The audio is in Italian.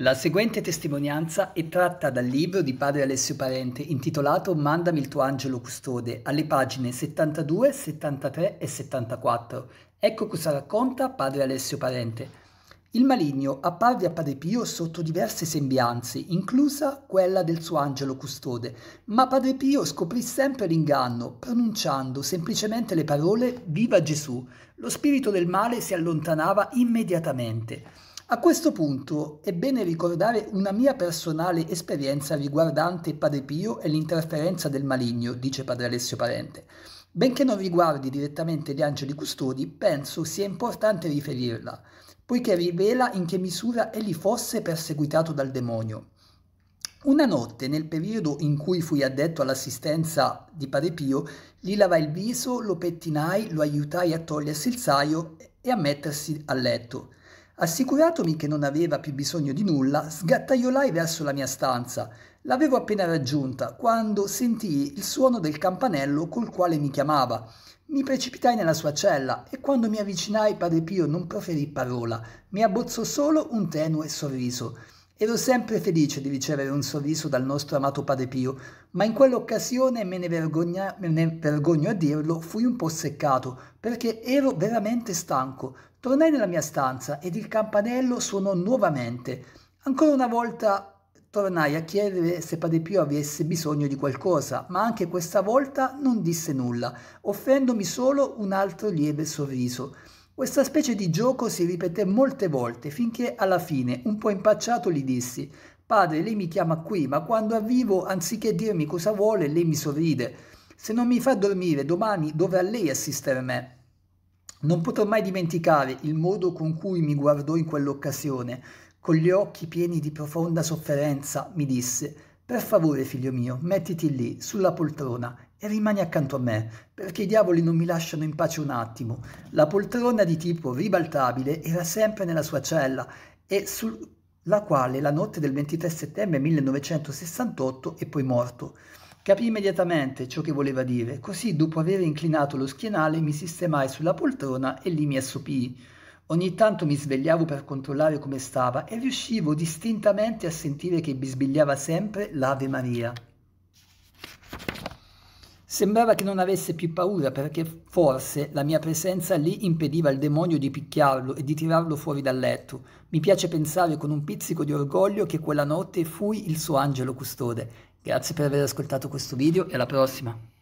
La seguente testimonianza è tratta dal libro di padre Alessio Parente intitolato Mandami il tuo angelo custode alle pagine 72, 73 e 74. Ecco cosa racconta padre Alessio Parente. Il maligno apparve a padre Pio sotto diverse sembianze, inclusa quella del suo angelo custode, ma padre Pio scoprì sempre l'inganno, pronunciando semplicemente le parole Viva Gesù. Lo spirito del male si allontanava immediatamente. A questo punto è bene ricordare una mia personale esperienza riguardante Padre Pio e l'interferenza del maligno, dice Padre Alessio Parente. Benché non riguardi direttamente gli angeli custodi, penso sia importante riferirla, poiché rivela in che misura egli fosse perseguitato dal demonio. Una notte, nel periodo in cui fui addetto all'assistenza di Padre Pio, gli lavai il viso, lo pettinai, lo aiutai a togliersi il saio e a mettersi a letto. Assicuratomi che non aveva più bisogno di nulla, sgattaiolai verso la mia stanza. L'avevo appena raggiunta quando sentii il suono del campanello col quale mi chiamava. Mi precipitai nella sua cella e quando mi avvicinai Padre Pio non proferì parola, mi abbozzò solo un tenue sorriso. Ero sempre felice di ricevere un sorriso dal nostro amato Padre Pio, ma in quell'occasione me ne, vergogna, me ne vergogno a dirlo, fui un po' seccato, perché ero veramente stanco. Tornai nella mia stanza ed il campanello suonò nuovamente. Ancora una volta tornai a chiedere se Padre Pio avesse bisogno di qualcosa, ma anche questa volta non disse nulla, offrendomi solo un altro lieve sorriso. Questa specie di gioco si ripeté molte volte finché alla fine, un po' impacciato, gli dissi Padre, lei mi chiama qui, ma quando arrivo, anziché dirmi cosa vuole, lei mi sorride. Se non mi fa dormire domani dovrà lei assistere me. Non potrò mai dimenticare il modo con cui mi guardò in quell'occasione. Con gli occhi pieni di profonda sofferenza, mi disse Per favore, figlio mio, mettiti lì, sulla poltrona, e rimani accanto a me, perché i diavoli non mi lasciano in pace un attimo. La poltrona di tipo ribaltabile era sempre nella sua cella e sulla quale la notte del 23 settembre 1968 è poi morto. Capì immediatamente ciò che voleva dire, così dopo aver inclinato lo schienale mi sistemai sulla poltrona e lì mi assopii. Ogni tanto mi svegliavo per controllare come stava e riuscivo distintamente a sentire che bisbigliava sempre l'Ave Maria. Sembrava che non avesse più paura perché forse la mia presenza lì impediva al demonio di picchiarlo e di tirarlo fuori dal letto. Mi piace pensare con un pizzico di orgoglio che quella notte fui il suo angelo custode. Grazie per aver ascoltato questo video e alla prossima!